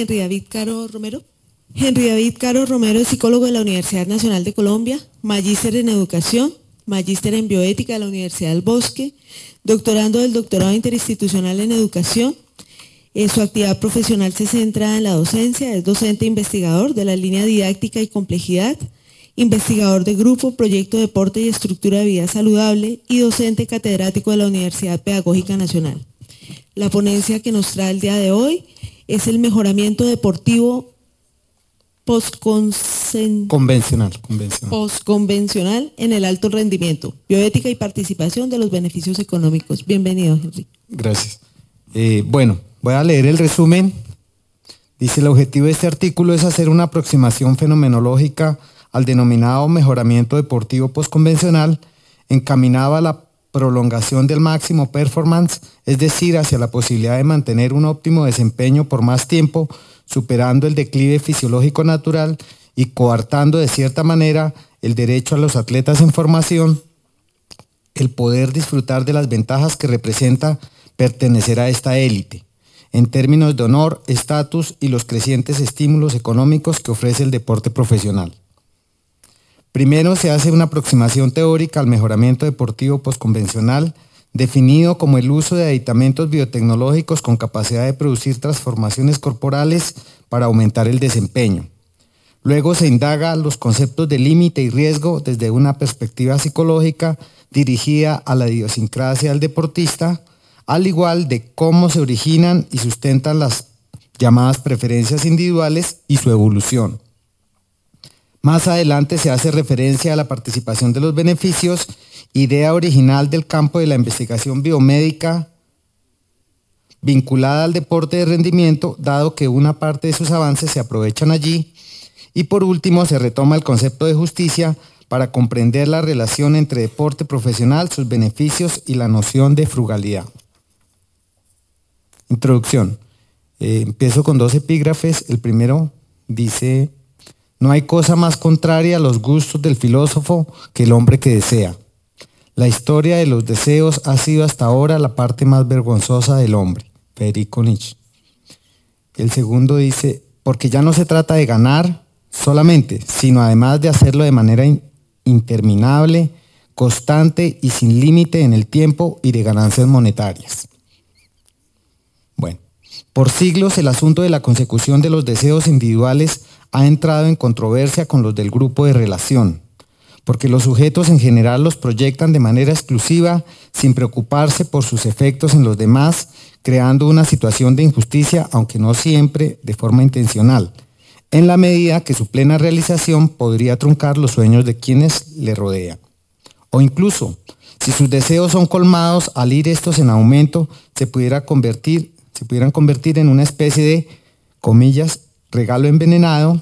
Henry David Caro Romero. Henry David Caro Romero es psicólogo de la Universidad Nacional de Colombia, magíster en educación, magíster en bioética de la Universidad del Bosque, doctorando del doctorado interinstitucional en educación. Eh, su actividad profesional se centra en la docencia, es docente investigador de la línea didáctica y complejidad, investigador de grupo, proyecto deporte y estructura de vida saludable y docente catedrático de la Universidad Pedagógica Nacional. La ponencia que nos trae el día de hoy es el mejoramiento deportivo postconvencional en el alto rendimiento, bioética y participación de los beneficios económicos. Bienvenido, Henry. Gracias. Eh, bueno, voy a leer el resumen. Dice, el objetivo de este artículo es hacer una aproximación fenomenológica al denominado mejoramiento deportivo postconvencional encaminado a la prolongación del máximo performance, es decir, hacia la posibilidad de mantener un óptimo desempeño por más tiempo, superando el declive fisiológico natural y coartando de cierta manera el derecho a los atletas en formación, el poder disfrutar de las ventajas que representa pertenecer a esta élite, en términos de honor, estatus y los crecientes estímulos económicos que ofrece el deporte profesional. Primero se hace una aproximación teórica al mejoramiento deportivo postconvencional, definido como el uso de aditamentos biotecnológicos con capacidad de producir transformaciones corporales para aumentar el desempeño. Luego se indaga los conceptos de límite y riesgo desde una perspectiva psicológica dirigida a la idiosincrasia del deportista, al igual de cómo se originan y sustentan las llamadas preferencias individuales y su evolución. Más adelante se hace referencia a la participación de los beneficios, idea original del campo de la investigación biomédica vinculada al deporte de rendimiento, dado que una parte de sus avances se aprovechan allí. Y por último, se retoma el concepto de justicia para comprender la relación entre deporte profesional, sus beneficios y la noción de frugalidad. Introducción. Eh, empiezo con dos epígrafes. El primero dice no hay cosa más contraria a los gustos del filósofo que el hombre que desea. La historia de los deseos ha sido hasta ahora la parte más vergonzosa del hombre. Federico Nietzsche. El segundo dice, porque ya no se trata de ganar solamente, sino además de hacerlo de manera interminable, constante y sin límite en el tiempo y de ganancias monetarias. Bueno, por siglos el asunto de la consecución de los deseos individuales ha entrado en controversia con los del grupo de relación, porque los sujetos en general los proyectan de manera exclusiva sin preocuparse por sus efectos en los demás, creando una situación de injusticia, aunque no siempre de forma intencional, en la medida que su plena realización podría truncar los sueños de quienes le rodean. O incluso, si sus deseos son colmados, al ir estos en aumento, se, pudiera convertir, se pudieran convertir en una especie de, comillas, regalo envenenado,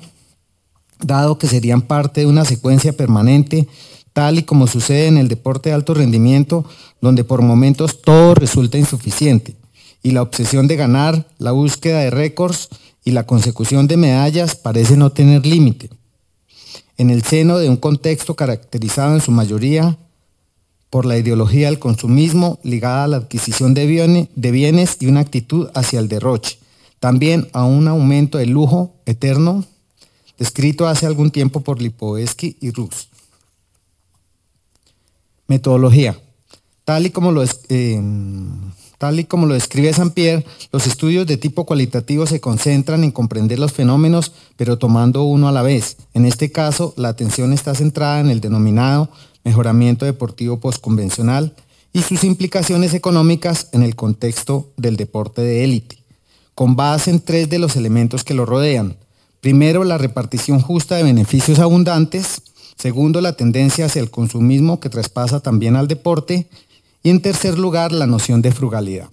dado que serían parte de una secuencia permanente, tal y como sucede en el deporte de alto rendimiento, donde por momentos todo resulta insuficiente, y la obsesión de ganar, la búsqueda de récords y la consecución de medallas parece no tener límite. En el seno de un contexto caracterizado en su mayoría por la ideología del consumismo ligada a la adquisición de bienes y una actitud hacia el derroche, también a un aumento de lujo eterno descrito hace algún tiempo por Lipovetsky y Rus. Metodología. Tal y como lo, eh, tal y como lo describe Saint-Pierre, los estudios de tipo cualitativo se concentran en comprender los fenómenos, pero tomando uno a la vez. En este caso, la atención está centrada en el denominado mejoramiento deportivo postconvencional y sus implicaciones económicas en el contexto del deporte de élite con base en tres de los elementos que lo rodean. Primero, la repartición justa de beneficios abundantes. Segundo, la tendencia hacia el consumismo que traspasa también al deporte. Y en tercer lugar, la noción de frugalidad.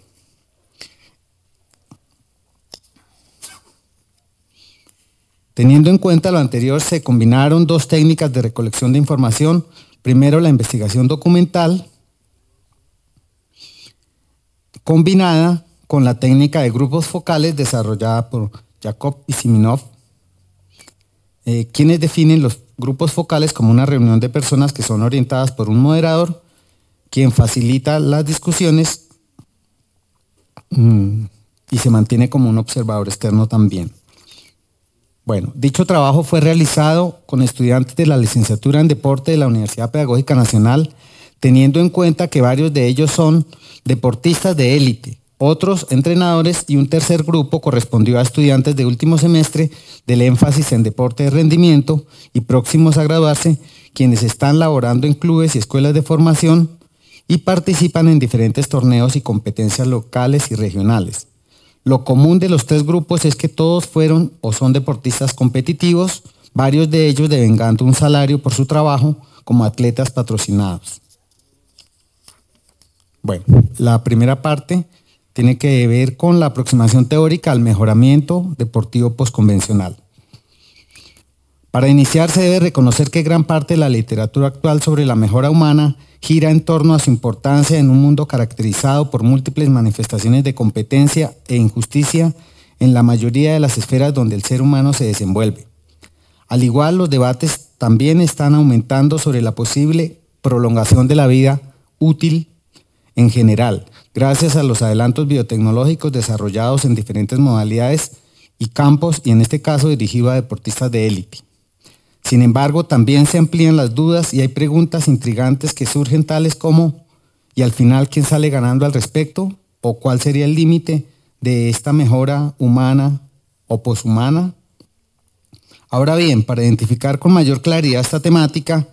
Teniendo en cuenta lo anterior, se combinaron dos técnicas de recolección de información. Primero, la investigación documental, combinada con la técnica de grupos focales desarrollada por Jacob y Siminov, eh, quienes definen los grupos focales como una reunión de personas que son orientadas por un moderador, quien facilita las discusiones mm, y se mantiene como un observador externo también. Bueno, dicho trabajo fue realizado con estudiantes de la licenciatura en deporte de la Universidad Pedagógica Nacional, teniendo en cuenta que varios de ellos son deportistas de élite, otros entrenadores y un tercer grupo correspondió a estudiantes de último semestre del énfasis en deporte de rendimiento y próximos a graduarse, quienes están laborando en clubes y escuelas de formación y participan en diferentes torneos y competencias locales y regionales. Lo común de los tres grupos es que todos fueron o son deportistas competitivos, varios de ellos devengando un salario por su trabajo como atletas patrocinados. Bueno, la primera parte tiene que ver con la aproximación teórica al mejoramiento deportivo posconvencional. Para iniciar se debe reconocer que gran parte de la literatura actual sobre la mejora humana gira en torno a su importancia en un mundo caracterizado por múltiples manifestaciones de competencia e injusticia en la mayoría de las esferas donde el ser humano se desenvuelve. Al igual, los debates también están aumentando sobre la posible prolongación de la vida útil en general, gracias a los adelantos biotecnológicos desarrollados en diferentes modalidades y campos, y en este caso dirigido a deportistas de élite. Sin embargo, también se amplían las dudas y hay preguntas intrigantes que surgen tales como, ¿y al final quién sale ganando al respecto? ¿O cuál sería el límite de esta mejora humana o poshumana? Ahora bien, para identificar con mayor claridad esta temática,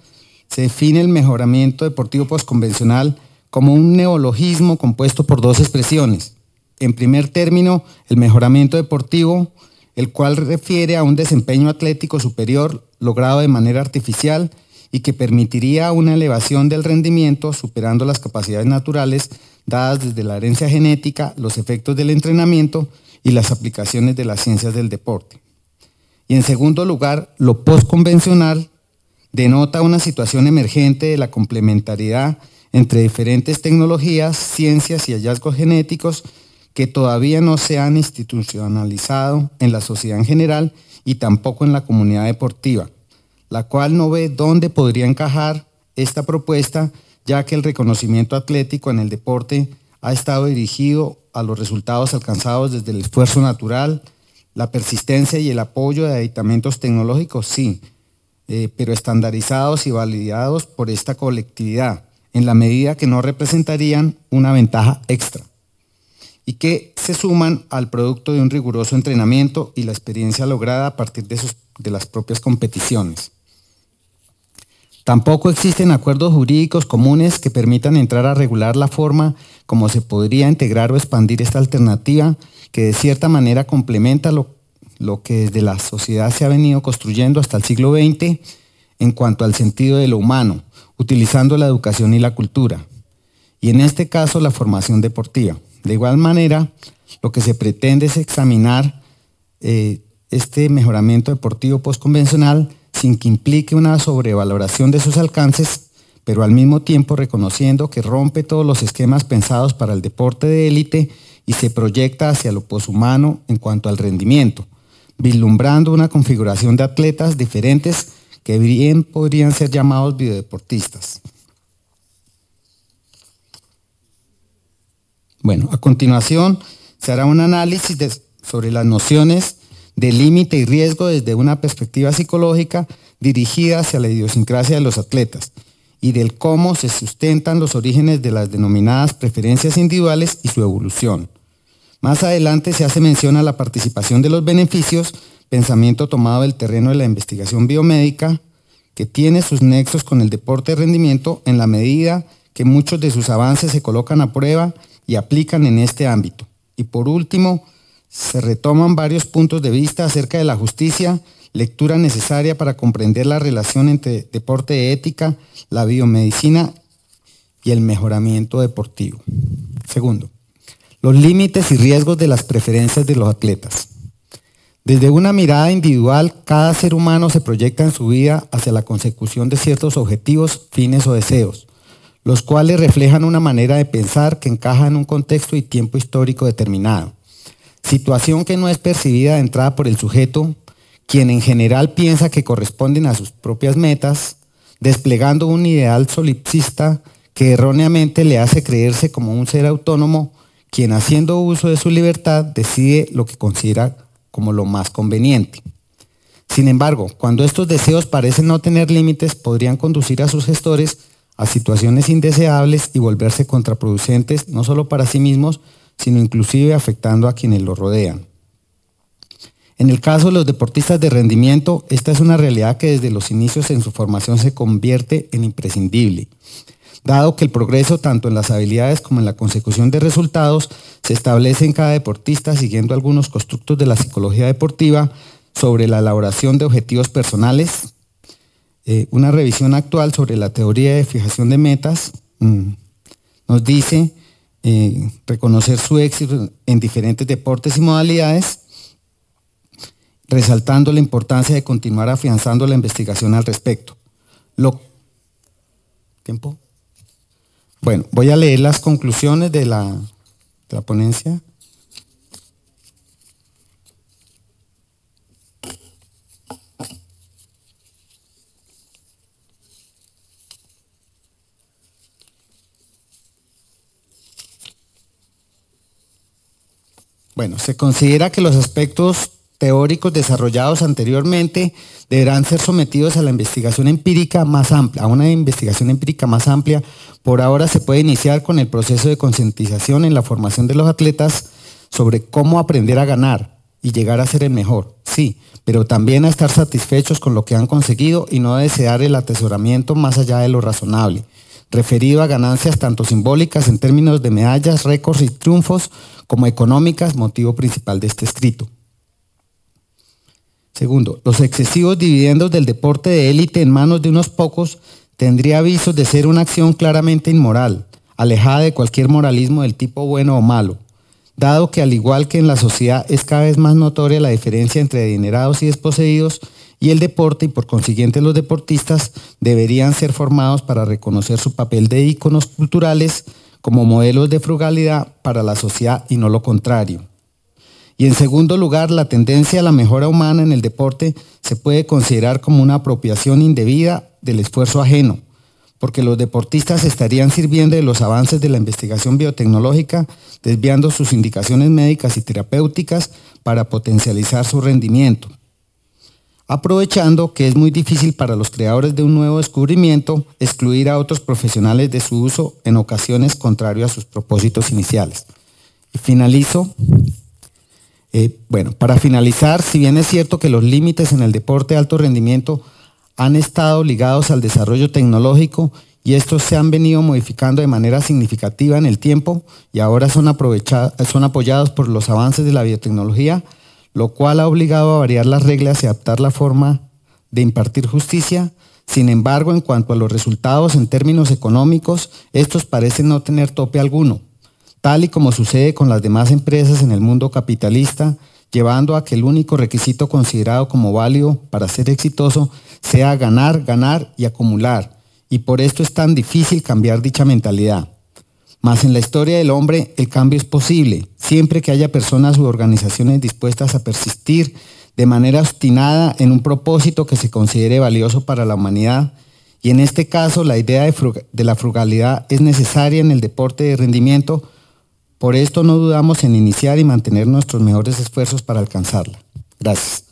se define el mejoramiento deportivo postconvencional como un neologismo compuesto por dos expresiones. En primer término, el mejoramiento deportivo, el cual refiere a un desempeño atlético superior logrado de manera artificial y que permitiría una elevación del rendimiento superando las capacidades naturales dadas desde la herencia genética, los efectos del entrenamiento y las aplicaciones de las ciencias del deporte. Y en segundo lugar, lo postconvencional denota una situación emergente de la complementariedad entre diferentes tecnologías, ciencias y hallazgos genéticos que todavía no se han institucionalizado en la sociedad en general y tampoco en la comunidad deportiva, la cual no ve dónde podría encajar esta propuesta, ya que el reconocimiento atlético en el deporte ha estado dirigido a los resultados alcanzados desde el esfuerzo natural, la persistencia y el apoyo de aditamentos tecnológicos, sí, eh, pero estandarizados y validados por esta colectividad en la medida que no representarían una ventaja extra y que se suman al producto de un riguroso entrenamiento y la experiencia lograda a partir de, las propias competiciones. Tampoco existen acuerdos jurídicos comunes que permitan entrar a regular la forma como se podría integrar o expandir esta alternativa que de cierta manera complementa lo, que desde la sociedad se ha venido construyendo hasta el siglo XX en cuanto al sentido de lo humano, utilizando la educación y la cultura, y en este caso la formación deportiva. De igual manera, lo que se pretende es examinar eh, este mejoramiento deportivo postconvencional sin que implique una sobrevaloración de sus alcances, pero al mismo tiempo reconociendo que rompe todos los esquemas pensados para el deporte de élite y se proyecta hacia lo poshumano en cuanto al rendimiento, vislumbrando una configuración de atletas diferentes que bien podrían ser llamados biodeportistas. Bueno, a continuación se hará un análisis sobre las nociones de límite y riesgo desde una perspectiva psicológica dirigida hacia la idiosincrasia de los atletas y del cómo se sustentan los orígenes de las denominadas preferencias individuales y su evolución. Más adelante se hace mención a la participación de los beneficios pensamiento tomado del terreno de la investigación biomédica, que tiene sus nexos con el deporte de rendimiento en la medida que muchos de sus avances se colocan a prueba y aplican en este ámbito. Y por último, se retoman varios puntos de vista acerca de la justicia, lectura necesaria para comprender la relación entre deporte ética, la biomedicina y el mejoramiento deportivo. Segundo, los límites y riesgos de las preferencias de los atletas. Desde una mirada individual, cada ser humano se proyecta en su vida hacia la consecución de ciertos objetivos, fines o deseos, los cuales reflejan una manera de pensar que encaja en un contexto y tiempo histórico determinado. Situación que no es percibida de entrada por el sujeto, quien en general piensa que corresponden a sus propias metas, desplegando un ideal solipsista que erróneamente le hace creerse como un ser autónomo, quien haciendo uso de su libertad decide lo que considera como lo más conveniente. Sin embargo, cuando estos deseos parecen no tener límites, podrían conducir a sus gestores a situaciones indeseables y volverse contraproducentes no solo para sí mismos, sino inclusive afectando a quienes los rodean. En el caso de los deportistas de rendimiento, esta es una realidad que desde los inicios en su formación se convierte en imprescindible dado que el progreso tanto en las habilidades como en la consecución de resultados se establece en cada deportista siguiendo algunos constructos de la psicología deportiva sobre la elaboración de objetivos personales, eh, una revisión actual sobre la teoría de fijación de metas mm, nos dice eh, reconocer su éxito en diferentes deportes y modalidades, resaltando la importancia de continuar afianzando la investigación al respecto. ¿Tiempo? Bueno, voy a leer las conclusiones de la, ponencia. Bueno, se considera que los aspectos teóricos desarrollados anteriormente deberán ser sometidos a la investigación empírica más amplia, a una investigación empírica más amplia por ahora se puede iniciar con el proceso de concientización en la formación de los atletas sobre cómo aprender a ganar y llegar a ser el mejor, sí, pero también a estar satisfechos con lo que han conseguido y no desear el atesoramiento más allá de lo razonable, referido a ganancias tanto simbólicas en términos de medallas, récords y triunfos, como económicas, motivo principal de este escrito. Segundo, los excesivos dividendos del deporte de élite en manos de unos pocos tendría avisos de ser una acción claramente inmoral, alejada de cualquier moralismo del tipo bueno o malo, dado que al igual que en la sociedad es cada vez más notoria la diferencia entre adinerados y desposeídos, y el deporte y por consiguiente los deportistas deberían ser formados para reconocer su papel de íconos culturales como modelos de frugalidad para la sociedad y no lo contrario. Y en segundo lugar, la tendencia a la mejora humana en el deporte se puede considerar como una apropiación indebida del esfuerzo ajeno, porque los deportistas estarían sirviendo de los avances de la investigación biotecnológica, desviando sus indicaciones médicas y terapéuticas para potencializar su rendimiento. Aprovechando que es muy difícil para los creadores de un nuevo descubrimiento excluir a otros profesionales de su uso en ocasiones contrario a sus propósitos iniciales. Y finalizo eh, bueno, para finalizar, si bien es cierto que los límites en el deporte de alto rendimiento han estado ligados al desarrollo tecnológico y estos se han venido modificando de manera significativa en el tiempo y ahora son, apoyados por los avances de la biotecnología, lo cual ha obligado a variar las reglas y adaptar la forma de impartir justicia. Sin embargo, en cuanto a los resultados en términos económicos, estos parecen no tener tope alguno, tal y como sucede con las demás empresas en el mundo capitalista llevando a que el único requisito considerado como válido para ser exitoso sea ganar, ganar y acumular. Y por esto es tan difícil cambiar dicha mentalidad. Mas en la historia del hombre el cambio es posible, siempre que haya personas u organizaciones dispuestas a persistir de manera obstinada en un propósito que se considere valioso para la humanidad. Y en este caso la idea de, de la frugalidad es necesaria en el deporte de rendimiento por esto no dudamos en iniciar y mantener nuestros mejores esfuerzos para alcanzarla. Gracias.